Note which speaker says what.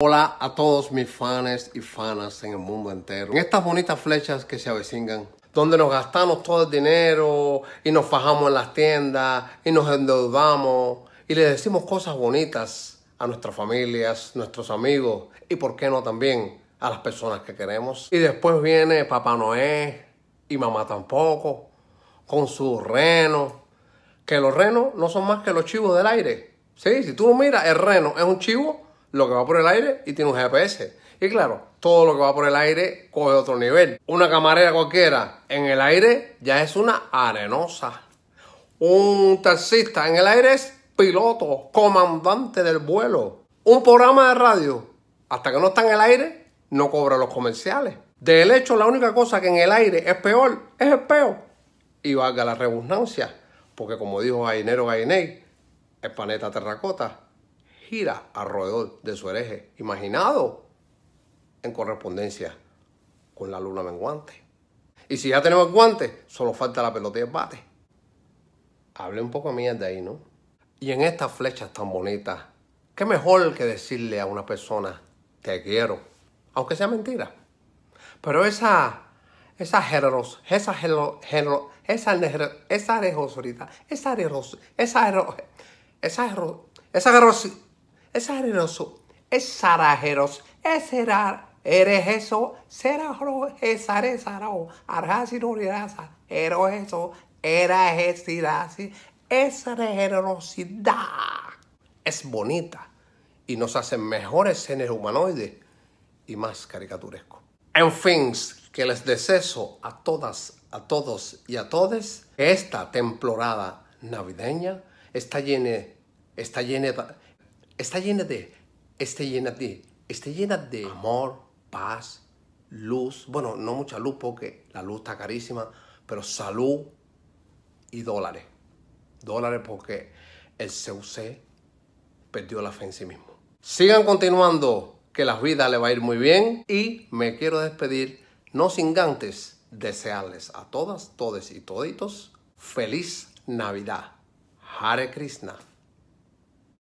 Speaker 1: Hola a todos mis fans y fanas en el mundo entero. En estas bonitas flechas que se avecinan donde nos gastamos todo el dinero y nos fajamos en las tiendas y nos endeudamos y le decimos cosas bonitas a nuestras familias, nuestros amigos y por qué no también a las personas que queremos. Y después viene Papá Noé y Mamá tampoco con su renos, que los renos no son más que los chivos del aire. Sí, si tú lo miras, el reno es un chivo lo que va por el aire y tiene un GPS. Y claro, todo lo que va por el aire coge otro nivel. Una camarera cualquiera en el aire ya es una arenosa. Un taxista en el aire es piloto, comandante del vuelo. Un programa de radio, hasta que no está en el aire, no cobra los comerciales. Del hecho, la única cosa que en el aire es peor es el peo. Y valga la redundancia, porque como dijo Gainero Gainey, el planeta terracota gira alrededor de su hereje, imaginado en correspondencia con la luna menguante. Y si ya tenemos el guante, solo falta la pelota y el bate. Hable un poco de ahí, ¿no? Y en estas flechas tan bonitas, ¿qué mejor que decirle a una persona, te quiero, aunque sea mentira? Pero esa, esa generos, esa hero, esa generos, esa generosidad, esa generos, esa generos, esa esa es generoso, es sarajeros, es erar, erejeso, serajro, esarezarao, eso, eso, era erajesirasi, es generosidad. Es bonita y nos hace mejores seres humanoides y más caricaturescos. En fin, que les deseo a todas, a todos y a todes esta temporada navideña está llena, está llena está llena de, está llena de, está llena de amor, paz, luz. Bueno, no mucha luz porque la luz está carísima, pero salud y dólares. Dólares porque el CUC perdió la fe en sí mismo. Sigan continuando, que la vida le va a ir muy bien y me quiero despedir, no sin antes desearles a todas, todes y toditos feliz Navidad. Hare Krishna.